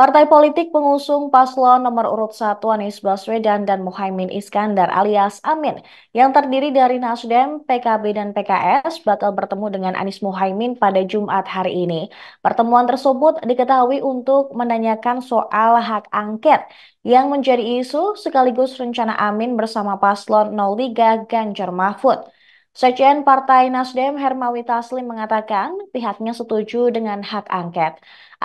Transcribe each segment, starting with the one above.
Partai politik pengusung paslon nomor urut satu Anies Baswedan dan Muhaimin Iskandar alias Amin yang terdiri dari Nasdem, PKB, dan PKS bakal bertemu dengan Anies Muhaimin pada Jumat hari ini. Pertemuan tersebut diketahui untuk menanyakan soal hak angket yang menjadi isu sekaligus rencana Amin bersama paslon 03 Ganjar Mahfud. Sekjen Partai Nasdem Hermawi Taslim mengatakan pihaknya setuju dengan hak angket.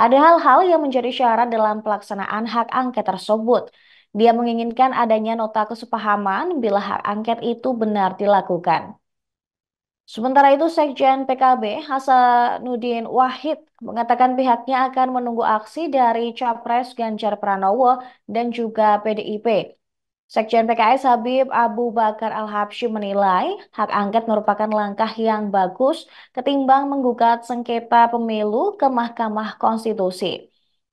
Ada hal-hal yang menjadi syarat dalam pelaksanaan hak angket tersebut. Dia menginginkan adanya nota kesepahaman bila hak angket itu benar dilakukan. Sementara itu Sekjen PKB Hasanuddin Wahid mengatakan pihaknya akan menunggu aksi dari Capres Ganjar Pranowo dan juga PDIP. Sekjen PKS Habib Abu Bakar Al-Habsyi menilai hak angket merupakan langkah yang bagus ketimbang menggugat sengketa pemilu ke Mahkamah Konstitusi.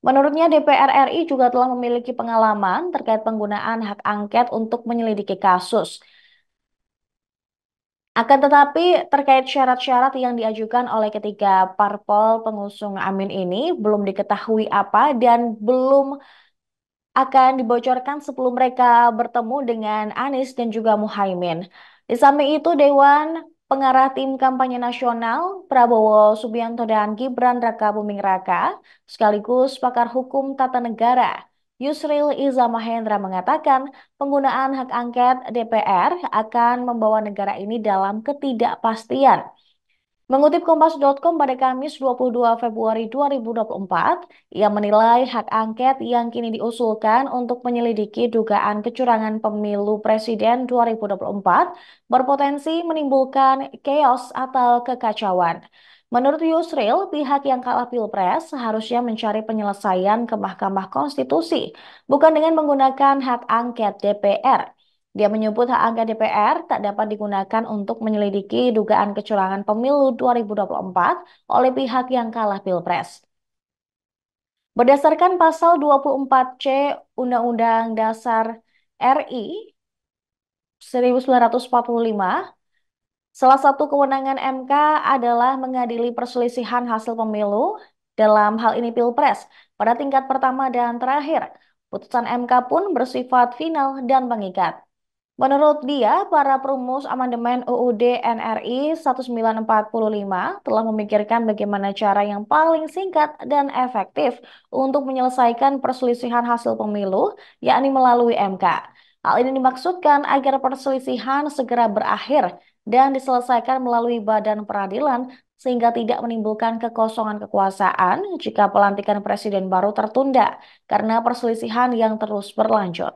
Menurutnya DPR RI juga telah memiliki pengalaman terkait penggunaan hak angket untuk menyelidiki kasus. Akan tetapi terkait syarat-syarat yang diajukan oleh ketiga parpol pengusung Amin ini belum diketahui apa dan belum akan dibocorkan sebelum mereka bertemu dengan Anies dan juga Muhaimin. Di samping itu, Dewan Pengarah Tim Kampanye Nasional Prabowo Subianto dan Gibran Raka Buming Raka sekaligus pakar hukum tata negara Yusril Iza Mahendra mengatakan penggunaan hak angket DPR akan membawa negara ini dalam ketidakpastian. Mengutip Kompas.com pada Kamis 22 Februari 2024, ia menilai hak angket yang kini diusulkan untuk menyelidiki dugaan kecurangan pemilu presiden 2024 berpotensi menimbulkan chaos atau kekacauan. Menurut Yusril, pihak yang kalah pilpres seharusnya mencari penyelesaian ke Mahkamah Konstitusi, bukan dengan menggunakan hak angket DPR. Dia menyebut hak angket DPR tak dapat digunakan untuk menyelidiki dugaan kecurangan pemilu 2024 oleh pihak yang kalah Pilpres. Berdasarkan pasal 24C Undang-Undang Dasar RI 1945, salah satu kewenangan MK adalah mengadili perselisihan hasil pemilu dalam hal ini Pilpres pada tingkat pertama dan terakhir. Putusan MK pun bersifat final dan mengikat. Menurut dia, para perumus amandemen UUD NRI 1945 telah memikirkan bagaimana cara yang paling singkat dan efektif untuk menyelesaikan perselisihan hasil pemilu, yakni melalui MK. Hal ini dimaksudkan agar perselisihan segera berakhir dan diselesaikan melalui badan peradilan sehingga tidak menimbulkan kekosongan kekuasaan jika pelantikan presiden baru tertunda karena perselisihan yang terus berlanjut.